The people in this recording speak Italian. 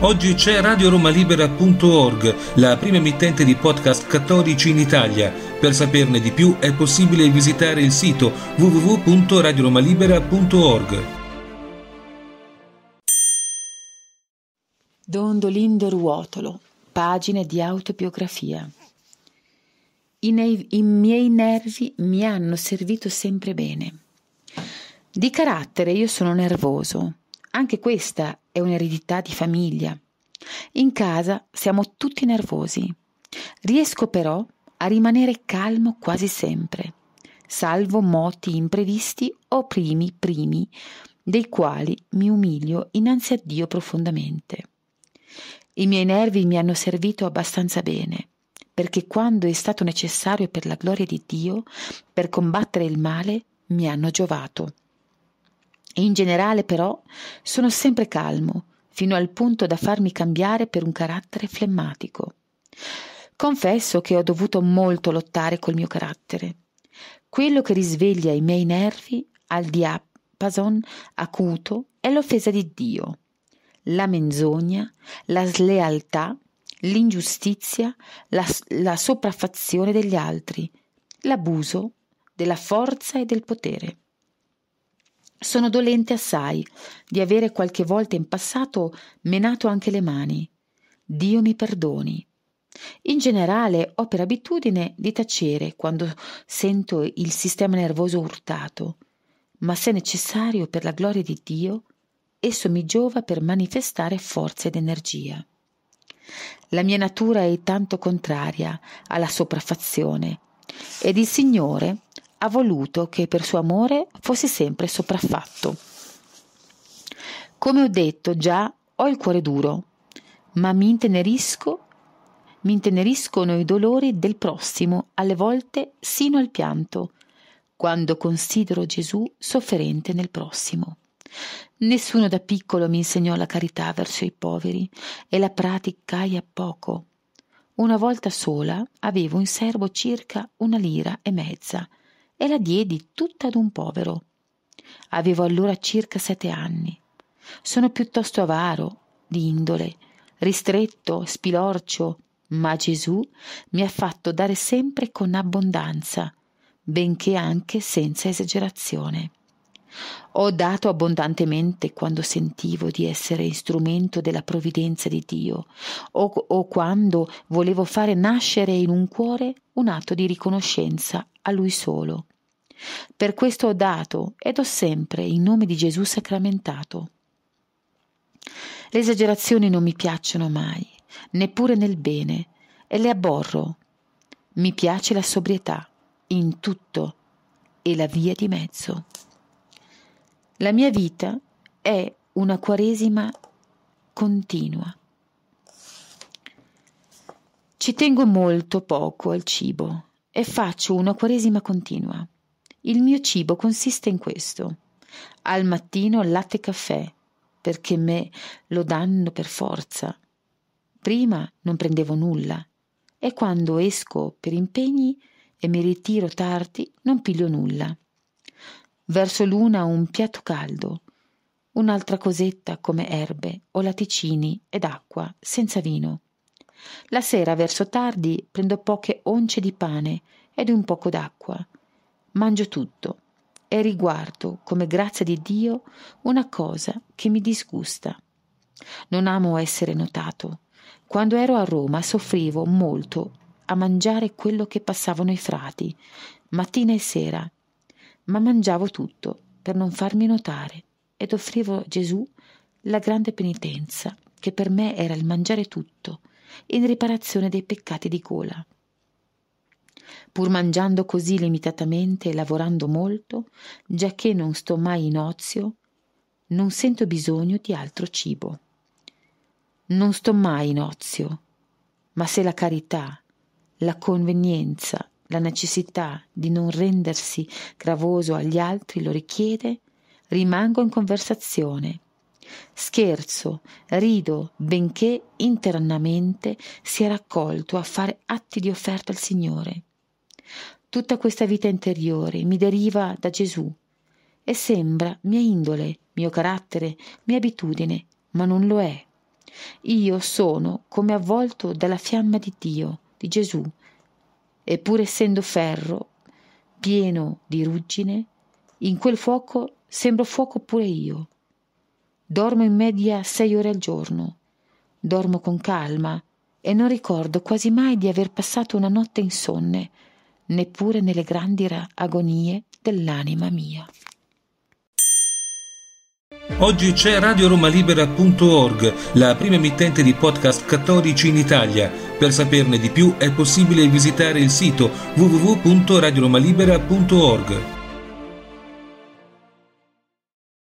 Oggi c'è radioromalibera.org, la prima emittente di podcast cattolici in Italia. Per saperne di più è possibile visitare il sito www.radioromalibera.org. Don Dolindo Ruotolo, pagine di autobiografia. I, nei, I miei nervi mi hanno servito sempre bene. Di carattere io sono nervoso anche questa è un'eredità di famiglia. In casa siamo tutti nervosi. Riesco però a rimanere calmo quasi sempre, salvo moti imprevisti o primi primi, dei quali mi umilio innanzi a Dio profondamente. I miei nervi mi hanno servito abbastanza bene, perché quando è stato necessario per la gloria di Dio, per combattere il male, mi hanno giovato e in generale però sono sempre calmo, fino al punto da farmi cambiare per un carattere flemmatico. Confesso che ho dovuto molto lottare col mio carattere. Quello che risveglia i miei nervi al diapason acuto è l'offesa di Dio, la menzogna, la slealtà, l'ingiustizia, la, la sopraffazione degli altri, l'abuso della forza e del potere. Sono dolente assai di avere qualche volta in passato menato anche le mani. Dio mi perdoni. In generale ho per abitudine di tacere quando sento il sistema nervoso urtato, ma se necessario per la gloria di Dio, esso mi giova per manifestare forza ed energia. La mia natura è tanto contraria alla sopraffazione ed il Signore ha voluto che per suo amore fossi sempre sopraffatto. Come ho detto già, ho il cuore duro, ma mi intenerisco, mi inteneriscono i dolori del prossimo, alle volte sino al pianto, quando considero Gesù sofferente nel prossimo. Nessuno da piccolo mi insegnò la carità verso i poveri e la praticai a poco. Una volta sola avevo in serbo circa una lira e mezza e la diedi tutta ad un povero. Avevo allora circa sette anni. Sono piuttosto avaro, di indole, ristretto, spilorcio, ma Gesù mi ha fatto dare sempre con abbondanza, benché anche senza esagerazione. Ho dato abbondantemente quando sentivo di essere strumento della provvidenza di Dio o, o quando volevo fare nascere in un cuore un atto di riconoscenza a Lui solo. Per questo ho dato ed ho sempre in nome di Gesù sacramentato. Le esagerazioni non mi piacciono mai, neppure nel bene, e le abborro. Mi piace la sobrietà in tutto e la via di mezzo. La mia vita è una quaresima continua. Ci tengo molto poco al cibo e faccio una quaresima continua. Il mio cibo consiste in questo. Al mattino latte e caffè, perché me lo danno per forza. Prima non prendevo nulla e quando esco per impegni e mi ritiro tardi non piglio nulla verso l'una un piatto caldo, un'altra cosetta come erbe o laticini ed acqua senza vino. La sera verso tardi prendo poche once di pane ed un poco d'acqua. Mangio tutto e riguardo, come grazia di Dio, una cosa che mi disgusta. Non amo essere notato. Quando ero a Roma soffrivo molto a mangiare quello che passavano i frati, mattina e sera, ma mangiavo tutto per non farmi notare ed offrivo a Gesù la grande penitenza, che per me era il mangiare tutto, in riparazione dei peccati di gola. Pur mangiando così limitatamente e lavorando molto, giacché non sto mai in ozio, non sento bisogno di altro cibo. Non sto mai in ozio, ma se la carità, la convenienza la necessità di non rendersi gravoso agli altri lo richiede, rimango in conversazione. Scherzo, rido, benché internamente sia raccolto a fare atti di offerta al Signore. Tutta questa vita interiore mi deriva da Gesù e sembra mia indole, mio carattere, mia abitudine, ma non lo è. Io sono come avvolto dalla fiamma di Dio, di Gesù, e pur essendo ferro, pieno di ruggine, in quel fuoco sembro fuoco pure io. Dormo in media sei ore al giorno, dormo con calma e non ricordo quasi mai di aver passato una notte insonne, neppure nelle grandi agonie dell'anima mia. Oggi c'è RadioRomaLibera.org, la prima emittente di podcast cattolici in Italia per saperne di più è possibile visitare il sito www.radioromalibera.org